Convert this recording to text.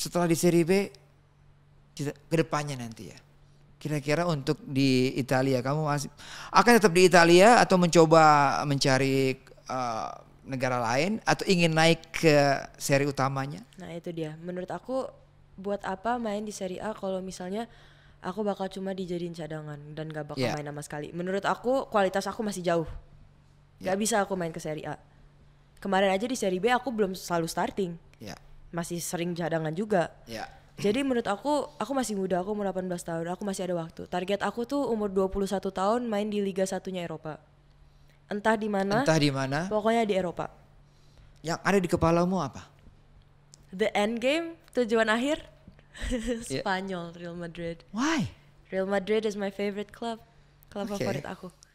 setelah di seri B ke depannya nanti ya. Kira-kira untuk di Italia kamu masih akan tetap di Italia atau mencoba mencari uh, negara lain atau ingin naik ke seri utamanya? Nah, itu dia. Menurut aku buat apa main di seri A kalau misalnya aku bakal cuma dijadiin cadangan dan gak bakal yeah. main sama sekali. Menurut aku kualitas aku masih jauh. Yeah. Gak ya. bisa aku main ke seri A. Kemarin aja di seri B aku belum selalu starting masih sering cadangan juga. Yeah. Jadi menurut aku, aku masih muda, aku umur 18 tahun, aku masih ada waktu. Target aku tuh umur 21 tahun main di Liga Satunya Eropa. Entah di mana. Entah di mana. Pokoknya di Eropa. Yang ada di kepalamu apa? The end game, tujuan akhir. Ya. Spanyol, Real Madrid. Why? Real Madrid is my favorite club. Club okay. favorit aku.